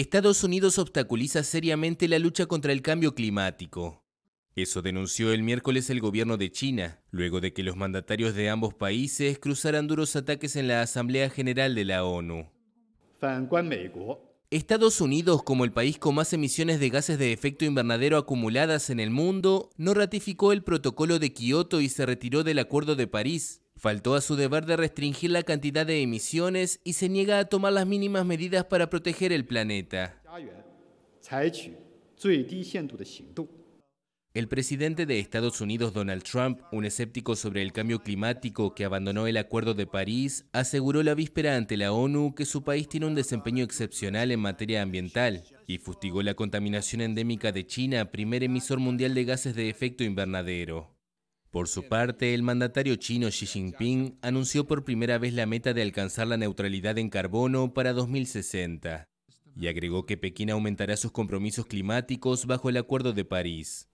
Estados Unidos obstaculiza seriamente la lucha contra el cambio climático. Eso denunció el miércoles el gobierno de China, luego de que los mandatarios de ambos países cruzaran duros ataques en la Asamblea General de la ONU. Estados Unidos, como el país con más emisiones de gases de efecto invernadero acumuladas en el mundo, no ratificó el protocolo de Kioto y se retiró del Acuerdo de París, Faltó a su deber de restringir la cantidad de emisiones y se niega a tomar las mínimas medidas para proteger el planeta. El presidente de Estados Unidos, Donald Trump, un escéptico sobre el cambio climático que abandonó el Acuerdo de París, aseguró la víspera ante la ONU que su país tiene un desempeño excepcional en materia ambiental y fustigó la contaminación endémica de China, primer emisor mundial de gases de efecto invernadero. Por su parte, el mandatario chino Xi Jinping anunció por primera vez la meta de alcanzar la neutralidad en carbono para 2060 y agregó que Pekín aumentará sus compromisos climáticos bajo el Acuerdo de París.